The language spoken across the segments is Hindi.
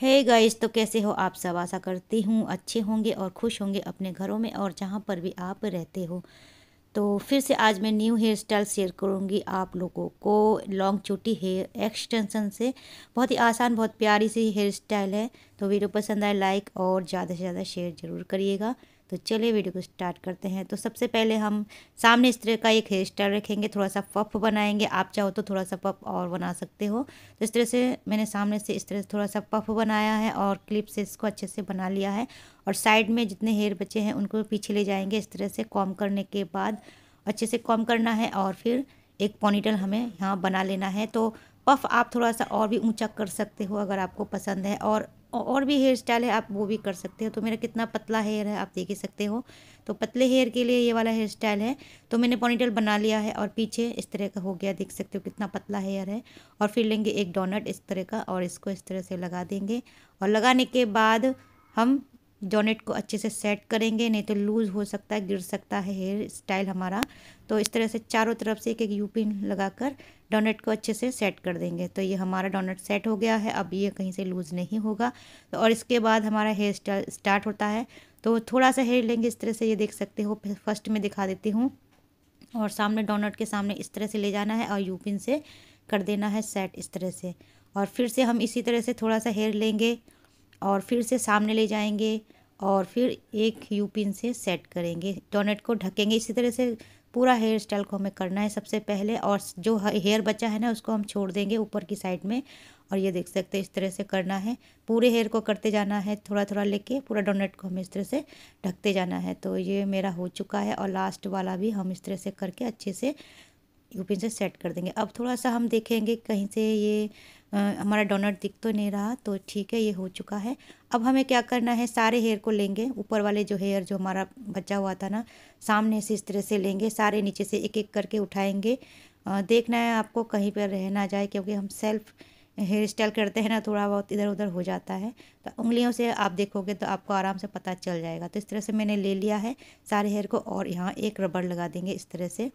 हे hey गाइस तो कैसे हो आप सब आशा करती हूँ अच्छे होंगे और खुश होंगे अपने घरों में और जहाँ पर भी आप रहते हो तो फिर से आज मैं न्यू हेयर स्टाइल शेयर करूँगी आप लोगों को लॉन्ग चोटी हेयर एक्सटेंशन से बहुत ही आसान बहुत प्यारी सी हेयर स्टाइल है तो वीडियो पसंद आए लाइक और ज़्यादा से ज़्यादा शेयर ज़रूर करिएगा तो चलिए वीडियो को स्टार्ट करते हैं तो सबसे पहले हम सामने इस तरह का एक हेयर स्टाइल रखेंगे थोड़ा सा पफ बनाएंगे आप चाहो तो थोड़ा सा पफ और बना सकते हो तो इस तरह से मैंने सामने से इस तरह से थोड़ा सा पफ बनाया है और क्लिप से इसको अच्छे से बना लिया है और साइड में जितने हेयर बचे हैं उनको पीछे ले जाएंगे इस तरह से कॉम करने के बाद अच्छे से कॉम करना है और फिर एक पोनीटल हमें यहाँ बना लेना है तो पफ आप थोड़ा सा और भी ऊंचा कर सकते हो अगर आपको पसंद है और और भी हेयर स्टाइल है आप वो भी कर सकते हो तो मेरा कितना पतला हेयर है आप देख ही सकते हो तो पतले हेयर के लिए ये वाला हेयर स्टाइल है तो मैंने पोनीटेल बना लिया है और पीछे इस तरह का हो गया देख सकते हो कितना पतला हेयर है और फिर लेंगे एक डोनट इस तरह का और इसको इस तरह से लगा देंगे और लगाने के बाद हम डोनेट को अच्छे से सेट करेंगे नहीं तो लूज़ हो सकता है गिर सकता है हेयर स्टाइल हमारा तो इस तरह से चारों तरफ से एक एक यूपिन लगाकर डोनेट को अच्छे से सेट कर देंगे तो ये हमारा डोनेट सेट हो गया है अब ये कहीं से लूज़ नहीं होगा तो और इसके बाद हमारा हेयर स्टाइल स्टार्ट होता है तो थोड़ा सा हेयर लेंगे इस तरह से ये देख सकते हो फर्स्ट में दिखा देती हूँ और सामने डोनट के सामने इस तरह से ले जाना है और यूपिन से कर देना है सेट इस तरह से और फिर से हम इसी तरह से थोड़ा सा हेयर लेंगे और फिर से सामने ले जाएंगे और फिर एक यूपिन से सेट करेंगे डोनेट को ढकेंगे इसी तरह से पूरा हेयर स्टाइल को हमें करना है सबसे पहले और जो हेयर बचा है ना उसको हम छोड़ देंगे ऊपर की साइड में और ये देख सकते हैं इस तरह से करना है पूरे हेयर को करते जाना है थोड़ा थोड़ा लेके पूरा डोनेट को हमें इस तरह से ढकते जाना है तो ये मेरा हो चुका है और लास्ट वाला भी हम इस तरह से करके अच्छे से यूपिन से सेट कर देंगे अब थोड़ा सा हम देखेंगे कहीं से ये हमारा डोनट दिख तो नहीं रहा तो ठीक है ये हो चुका है अब हमें क्या करना है सारे हेयर को लेंगे ऊपर वाले जो हेयर जो हमारा बचा हुआ था ना सामने से इस तरह से लेंगे सारे नीचे से एक एक करके उठाएंगे देखना है आपको कहीं पर रह ना जाए क्योंकि हम सेल्फ़ हेयर स्टाइल करते हैं ना थोड़ा बहुत इधर उधर हो जाता है तो उंगलियों से आप देखोगे तो आपको आराम से पता चल जाएगा तो इस तरह से मैंने ले लिया है सारे हेयर को और यहाँ एक रबड़ लगा देंगे इस तरह से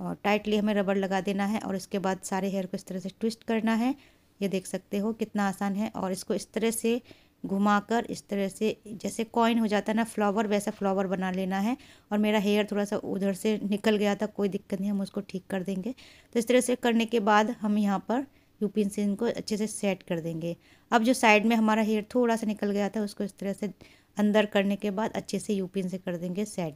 और टाइटली हमें रबड़ लगा देना है और इसके बाद सारे हेयर को इस तरह से ट्विस्ट करना है ये देख सकते हो कितना आसान है और इसको इस तरह से घुमाकर इस तरह से जैसे कॉइन हो जाता है ना फ्लावर वैसा फ्लावर बना लेना है और मेरा हेयर थोड़ा सा उधर से निकल गया था कोई दिक्कत नहीं हम उसको ठीक कर देंगे तो इस तरह से करने के बाद हम यहाँ पर यूपिन से इनको अच्छे से सेट कर देंगे अब जो साइड में हमारा हेयर थोड़ा सा निकल गया था उसको इस तरह से अंदर करने के बाद अच्छे से यूपिन से कर देंगे सेट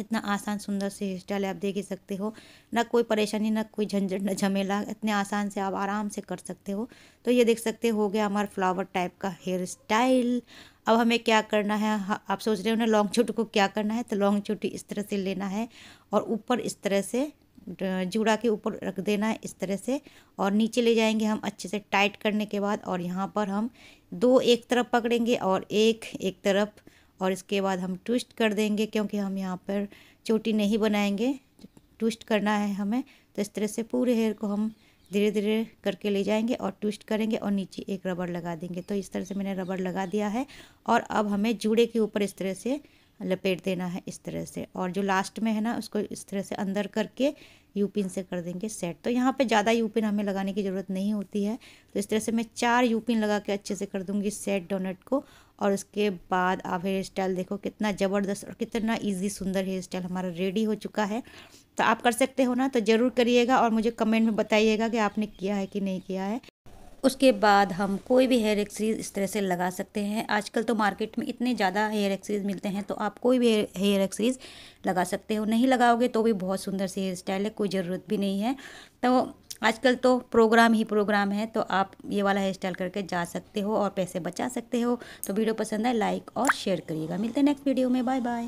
इतना आसान सुंदर से हेयर स्टाइल आप देख ही सकते हो ना कोई परेशानी ना कोई झंझट ना झमेला इतने आसान से आप आराम से कर सकते हो तो ये देख सकते हो गया हमारा फ्लावर टाइप का हेयर स्टाइल अब हमें क्या करना है आप सोच रहे हो ना लॉन्ग चोटी को क्या करना है तो लॉन्ग चोटी इस तरह से लेना है और ऊपर इस तरह से जुड़ा के ऊपर रख देना है इस तरह से और नीचे ले जाएंगे हम अच्छे से टाइट करने के बाद और यहाँ पर हम दो एक तरफ पकड़ेंगे और एक एक तरफ और इसके बाद हम ट्विस्ट कर देंगे क्योंकि हम यहाँ पर चोटी नहीं बनाएंगे ट्विस्ट करना है हमें तो इस तरह से पूरे हेयर को हम धीरे धीरे करके ले जाएंगे और ट्विस्ट करेंगे और नीचे एक रबड़ लगा देंगे तो इस तरह से मैंने रबड़ लगा दिया है और अब हमें जूड़े के ऊपर इस तरह से लपेट देना है इस तरह से और जो लास्ट में है ना उसको इस तरह से अंदर करके यूपिन से कर देंगे सेट तो यहाँ पे ज़्यादा यूपिन हमें लगाने की ज़रूरत नहीं होती है तो इस तरह से मैं चार यूपिन लगा के अच्छे से कर दूँगी सेट डोनट को और उसके बाद आप हेयर स्टाइल देखो कितना ज़बरदस्त और कितना ईजी सुंदर हेयर स्टाइल हमारा रेडी हो चुका है तो आप कर सकते हो ना तो ज़रूर करिएगा और मुझे कमेंट में बताइएगा कि आपने किया है कि नहीं किया है उसके बाद हम कोई भी हेयर एक्सरीज इस तरह से लगा सकते हैं आजकल तो मार्केट में इतने ज़्यादा हेयर एक्सरीज मिलते हैं तो आप कोई भी हेयर एक्सरीज लगा सकते हो नहीं लगाओगे तो भी बहुत सुंदर सी हेयर स्टाइल है कोई ज़रूरत भी नहीं है तो आजकल तो प्रोग्राम ही प्रोग्राम है तो आप ये वाला हेयर स्टाइल करके जा सकते हो और पैसे बचा सकते हो तो वीडियो पसंद है लाइक और शेयर करिएगा मिलते हैं नेक्स्ट वीडियो में बाय बाय